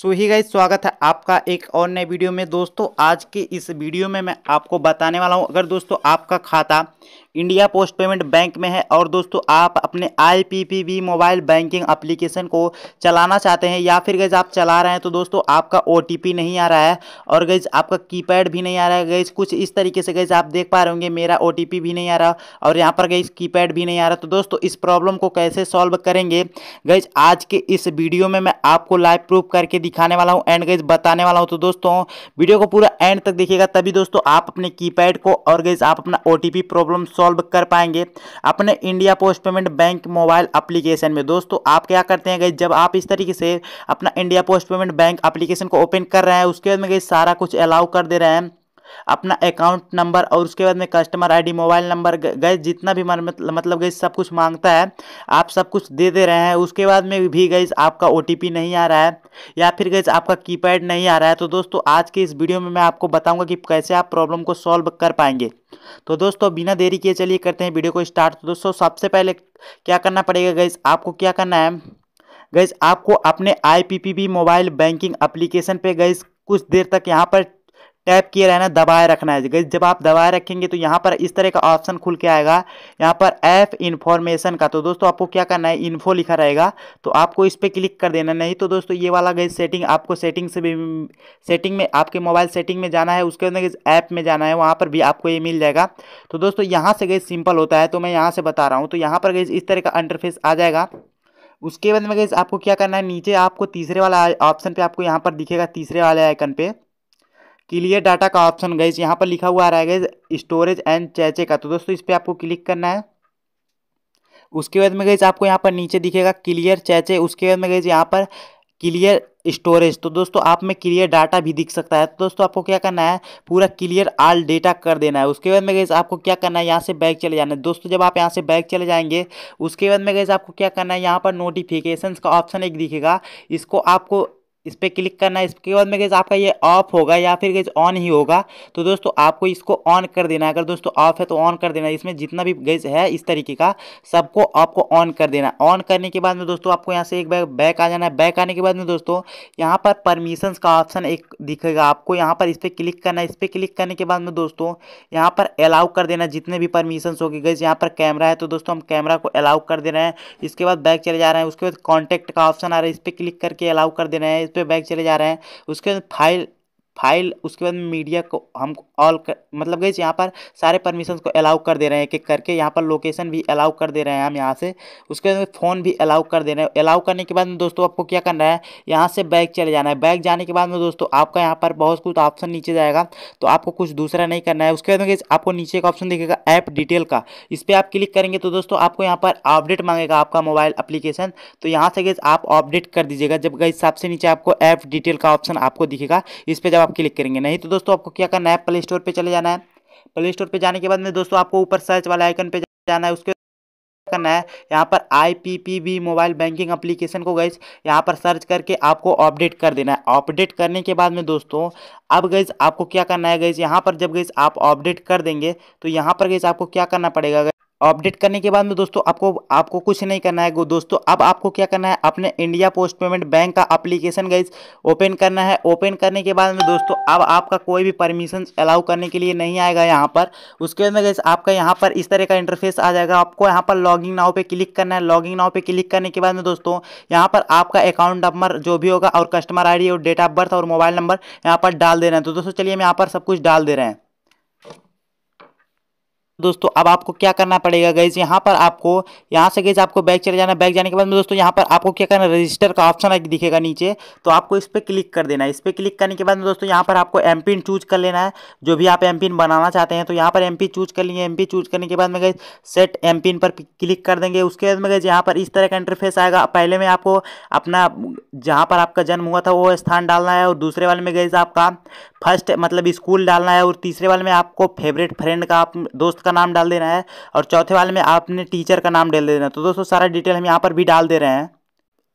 सो ही guys स्वागत है आपका एक और नए वीडियो में दोस्तों आज के इस वीडियो में मैं आपको बताने वाला हूँ अगर दोस्तों आपका खाता इंडिया पोस्ट पेमेंट बैंक में है और दोस्तों आप अपने आई मोबाइल बैंकिंग अप्लीकेशन को चलाना चाहते हैं या फिर गैज आप चला रहे हैं तो दोस्तों आपका ओ नहीं आ रहा है और गैज आपका कीपैड भी नहीं आ रहा है गैज कुछ इस तरीके से गैज आप देख पा रहे होंगे मेरा ओ भी नहीं आ रहा और यहाँ पर गैज कीपैड भी नहीं आ रहा तो दोस्तों इस प्रॉब्लम को कैसे सॉल्व करेंगे गैज आज के इस वीडियो में मैं आपको लाइव प्रूफ करके दिखाने वाला हूँ एंड गैज बताने वाला हूँ तो दोस्तों वीडियो को पूरा एंड तक देखिएगा तभी दोस्तों आप अपने कीपैड को और गैज आप अपना ओ प्रॉब्लम सॉल्व सॉल्व कर पाएंगे अपने India post payment bank mobile application में दोस्तों आप क्या करते हैं गई जब आप इस तरीके से अपना India post payment bank application को ओपन कर रहे हैं उसके बाद में गई सारा कुछ अलाउ कर दे रहे हैं अपना अकाउंट नंबर और उसके बाद में कस्टमर आईडी मोबाइल नंबर गए जितना भी मतलब गई सब कुछ मांगता है आप सब कुछ दे दे रहे हैं उसके बाद में भी गई आपका ओ नहीं आ रहा है या फिर गई आपका कीपैड नहीं आ रहा है तो दोस्तों आज के इस वीडियो में मैं आपको बताऊंगा कि कैसे आप प्रॉब्लम को सॉल्व कर पाएंगे तो दोस्तों बिना देरी किए चलिए करते हैं वीडियो को स्टार्ट तो दोस्तों सबसे पहले क्या करना पड़ेगा गई आपको क्या करना है गई आपको अपने आई मोबाइल बैंकिंग अप्लीकेशन पर गई कुछ देर तक यहाँ पर टैप किए रहना दबाए रखना है गई जब आप दबाए रखेंगे तो यहाँ पर इस तरह का ऑप्शन खुल के आएगा यहाँ पर ऐप इन्फॉर्मेशन का तो दोस्तों आपको क्या करना है इन्फो लिखा रहेगा तो आपको इस पर क्लिक कर देना नहीं तो दोस्तों ये वाला गई सेटिंग आपको सेटिंग से भी सेटिंग में आपके मोबाइल सेटिंग में जाना है उसके अंदर ऐप में जाना है वहाँ पर भी आपको ये मिल जाएगा तो दोस्तों यहाँ से गई सिंपल होता है तो मैं यहाँ से बता रहा हूँ तो यहाँ पर गई इस तरह का इंटरफेस आ जाएगा उसके बाद में गई आपको क्या करना है नीचे आपको तीसरे वाला ऑप्शन पे आपको यहाँ पर दिखेगा तीसरे वाले आइकन पे क्लियर डाटा का ऑप्शन गई यहाँ पर लिखा हुआ आ रहा है गई स्टोरेज एंड चैचे का तो दोस्तों इस पर आपको क्लिक करना है उसके बाद में गई आपको यहाँ पर नीचे दिखेगा क्लियर चैचे उसके बाद में गई यहाँ पर क्लियर स्टोरेज तो दोस्तों आप में क्लियर डाटा भी दिख सकता है तो दोस्तों आपको क्या करना है पूरा क्लियर आल डेटा कर देना है उसके बाद में गई आपको क्या करना है यहाँ से बैग चले जाना है दोस्तों जब आप यहाँ से बैग चले जाएंगे उसके बाद में गई आपको क्या करना है यहाँ पर नोटिफिकेशन का ऑप्शन एक दिखेगा इसको आपको इस पर क्लिक करना है इसके बाद में गैस आपका ये ऑफ होगा या फिर गैस ऑन ही होगा तो दोस्तों आपको इसको ऑन कर देना है अगर दोस्तों ऑफ है तो ऑन कर देना इसमें जितना भी गैस है इस तरीके का सबको आपको ऑन कर देना ऑन करने के बाद में दोस्तों आपको यहाँ से एक बैग बैक आ जाना है बैक आने के बाद में दोस्तों यहाँ पर परमिशन का ऑप्शन एक दिखेगा आपको यहाँ पर इस पर क्लिक करना है इस पर क्लिक करने के बाद में दोस्तों यहाँ पर अलाउ कर देना जितने भी परमिशन होगी गैस यहाँ पर कैमरा है तो दोस्तों हम कैमरा को अलाउ कर दे रहे हैं इसके बाद बैक चले जा रहे हैं उसके बाद कॉन्टैक्ट का ऑप्शन आ रहा है इस पर क्लिक करके अलाउ कर दे रहे हैं पे तो बाइक चले जा रहे हैं उसके फाइल फाइल उसके बाद मीडिया को हम ऑल कर मतलब गई यहाँ पर सारे परमिशन को अलाउ कर दे रहे हैं एक एक करके यहाँ पर लोकेशन भी अलाउ कर दे रहे हैं हम यहाँ से उसके बाद फ़ोन भी अलाउ कर दे रहे हैं अलाउ करने के बाद में दोस्तों आपको क्या करना है यहाँ से बैग चले जाना है बैग जाने के बाद में दोस्तों आपका यहाँ पर बहुत कुछ ऑप्शन नीचे जाएगा तो आपको कुछ दूसरा नहीं करना है उसके बाद में आपको नीचे एक ऑप्शन दिखेगा ऐप डिटेल का इस पर आप क्लिक करेंगे तो दोस्तों आपको यहाँ पर अपडेट मांगेगा आपका मोबाइल अप्लीकेशन तो यहाँ से गए आप अपडेट कर दीजिएगा जब हिसाब सबसे नीचे आपको ऐप डिटेल का ऑप्शन आपको दिखेगा इस पर जब आप क्लिक करेंगे नहीं तो दोस्तों आपको क्या करना है प्ले स्टोर पर चले जाना है प्ले स्टोर पर जाने के बाद में दोस्तों आपको ऊपर सर्च वाले आइकन पर जाना है उसके करना है यहाँ पर आई मोबाइल बैंकिंग अप्लीकेशन को गैस यहाँ पर सर्च करके आपको अपडेट कर देना है अपडेट करने के बाद में दोस्तों अब गैस आपको क्या करना है गैस यहाँ पर जब गैस आप अपडेट कर देंगे तो यहाँ पर गैस आपको क्या करना पड़ेगा अपडेट करने के बाद में दोस्तों आपको आपको कुछ नहीं करना है दोस्तों अब आपको क्या करना है अपने इंडिया पोस्ट पेमेंट बैंक का एप्लीकेशन गाइज ओपन करना है ओपन करने के बाद में दोस्तों अब आपका कोई भी परमिशन अलाउ करने के लिए नहीं आएगा यहाँ पर उसके बाद में गाइज आपका यहाँ पर इस तरह का इंटरफेस आ जाएगा आपको यहाँ पर लॉगिंग नाव पर क्लिक करना है लॉगिंग नाव पर क्लिक करने के बाद में दोस्तों यहाँ पर आपका अकाउंट नंबर जो भी होगा और कस्टमर आई और डेट ऑफ बर्थ और मोबाइल नंबर यहाँ पर डाल दे रहे हैं तो दोस्तों चलिए हम यहाँ पर सब कुछ डाल दे रहे हैं दोस्तों अब आपको क्या करना पड़ेगा गैस यहाँ पर आपको यहाँ से गैस आपको बैग चले जाना बैग जाने के बाद में दोस्तों यहाँ पर आपको क्या करना रजिस्टर का ऑप्शन दिखेगा नीचे तो आपको इस पर क्लिक कर देना है इस पर क्लिक करने के बाद में दोस्तों यहाँ पर आपको एम पिन चूज कर लेना है जो भी आप एम पिन बनाना चाहते हैं तो यहाँ पर एम पी चूज कर लिए एम पी चूज करने के बाद में गए सेट एम पिन पर क्लिक कर देंगे उसके बाद में गए यहाँ पर इस तरह का इंटरफेस आएगा पहले में आपको अपना जहाँ पर आपका जन्म हुआ था वो स्थान डालना है और दूसरे वाले में गए आपका फर्स्ट मतलब स्कूल डालना है और तीसरे वाले में आपको फेवरेट फ्रेंड का आप दोस्त का नाम डाल देना है और चौथे वाले में आपने टीचर का नाम डाल देना है तो दोस्तों सारा डिटेल हम यहाँ पर भी डाल दे रहे हैं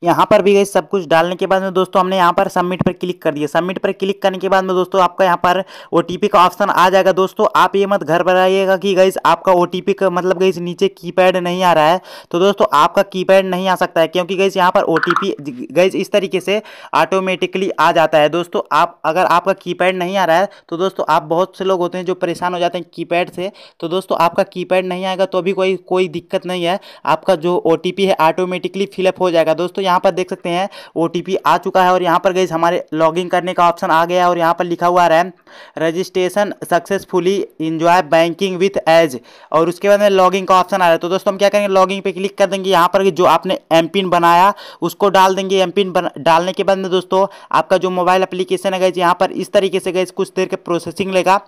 यहाँ पर भी गई सब कुछ डालने के बाद में दोस्तों हमने यहाँ पर सबमिट पर क्लिक कर दिया सबमिट पर क्लिक करने के बाद में दोस्तों आपका यहाँ पर ओ का ऑप्शन आ जाएगा दोस्तों आप ये मत घर पर आइएगा कि गई आपका ओ का मतलब गई नीचे कीपैड नहीं आ रहा है तो दोस्तों आपका कीपैड नहीं आ सकता है क्योंकि गई यहाँ पर ओ टी इस तरीके से ऑटोमेटिकली आ जाता है दोस्तों आप अगर आपका की नहीं आ रहा है तो दोस्तों आप बहुत से लोग होते हैं जो परेशान हो जाते हैं की से तो दोस्तों आपका की नहीं आएगा तो भी कोई कोई दिक्कत नहीं है आपका जो ओ है ऑटोमेटिकली फिलअप हो जाएगा दोस्तों यहाँ यहाँ पर देख सकते हैं ओ आ चुका है और यहाँ पर गई हमारे लॉगिंग करने का ऑप्शन आ गया है और यहाँ पर लिखा हुआ है registration successfully enjoy banking with ease और उसके बाद में लॉगिंग का ऑप्शन आ रहा है तो दोस्तों हम क्या करेंगे लॉगिंग पे क्लिक कर देंगे यहाँ पर जो आपने एम पिन बनाया उसको डाल देंगे एम पिन डालने के बाद में दोस्तों आपका जो मोबाइल अप्लीकेशन है गई यहाँ पर इस तरीके से गई कुछ देर के प्रोसेसिंग लेगा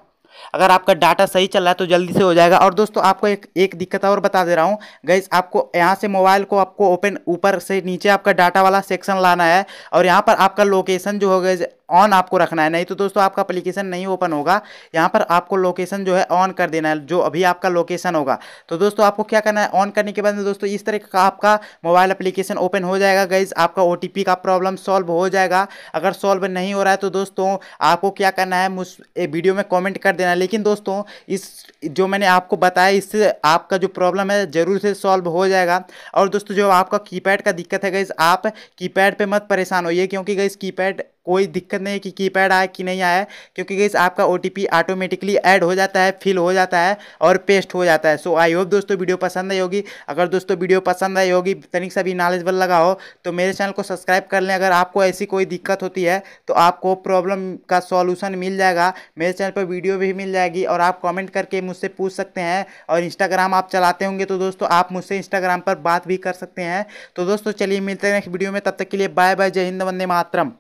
अगर आपका डाटा सही चल रहा है तो जल्दी से हो जाएगा और दोस्तों आपको एक एक दिक्कत और बता दे रहा हूँ गैस आपको यहाँ से मोबाइल को आपको ओपन ऊपर से नीचे आपका डाटा वाला सेक्शन लाना है और यहाँ पर आपका लोकेशन जो हो गए ऑन आपको रखना है नहीं तो दोस्तों आपका अप्लीकेशन नहीं ओपन होगा यहाँ पर आपको लोकेशन जो है ऑन कर देना है जो अभी आपका लोकेशन होगा तो दोस्तों आपको क्या करना है ऑन करने के बाद दोस्तों इस तरह का आपका मोबाइल अप्लीकेशन ओपन हो जाएगा गाइज आपका ओ का प्रॉब्लम सॉल्व हो जाएगा अगर सॉल्व नहीं हो रहा है तो दोस्तों आपको क्या करना है मुझ वीडियो में कॉमेंट कर देना लेकिन दोस्तों इस जो मैंने आपको बताया इससे आपका जो प्रॉब्लम है ज़रूर से सॉल्व हो जाएगा और दोस्तों जो आपका कीपैड का दिक्कत है गई आप कीपैड पे मत परेशान होइए क्योंकि गई कीपैड कोई दिक्कत नहीं कि कीपैड आया कि नहीं आया क्योंकि गैस आपका ओ ऑटोमेटिकली ऐड हो जाता है फिल हो जाता है और पेस्ट हो जाता है सो आई होप दोस्तों वीडियो पसंद आई होगी अगर दोस्तों वीडियो पसंद आई होगी तनिक सा भी नॉलेजबल लगा हो तो मेरे चैनल को सब्सक्राइब कर लें अगर आपको ऐसी कोई दिक्कत होती है तो आपको प्रॉब्लम का सॉल्यूशन मिल जाएगा मेरे चैनल पर वीडियो भी मिल जाएगी और आप कॉमेंट करके मुझसे पूछ सकते हैं और इंस्टाग्राम आप चलाते होंगे तो दोस्तों आप मुझसे इंस्टाग्राम पर बात भी कर सकते हैं तो दोस्तों चलिए मिलते हैं नेक्स्ट वीडियो में तब तक के लिए बाय बाय जय हिंद वंदे मातरम